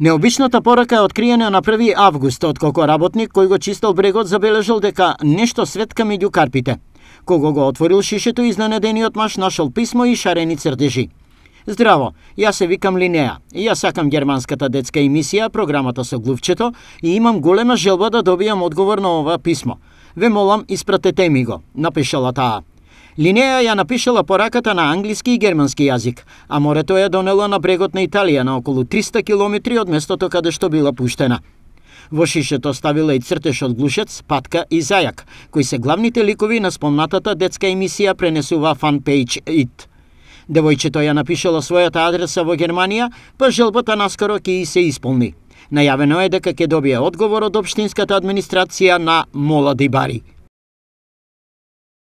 Необичната порака е откриена на 1 август, откако работник кој го чистал брегот забележал дека нешто светка меѓу карпите. Кога го отворил шишето, изненадениот маж нашол писмо и шарени цртежи. Здраво, јас се викам Линеа. Јас сакам германската детска емисија, програмата со глувчето и имам голема желба да добијам одговор на ова писмо. Ве молам, испратете ми го, напишала таа. Линеја ја напишала пораката на англиски и германски јазик, а морето ја донело на брегот на Италија на околу 300 километри од местото каде што била пуштена. Во шишето ставила и цртеш од глушец, патка и зајак, кои се главните ликови на спомнатата детска емисија пренесува Пејч ИТ. Девојчето ја напишала својата адреса во Германија, па желбата наскоро ќе и се исполни. Најавено е дека ќе добие одговор од Обштинската администрација на Молади Бари.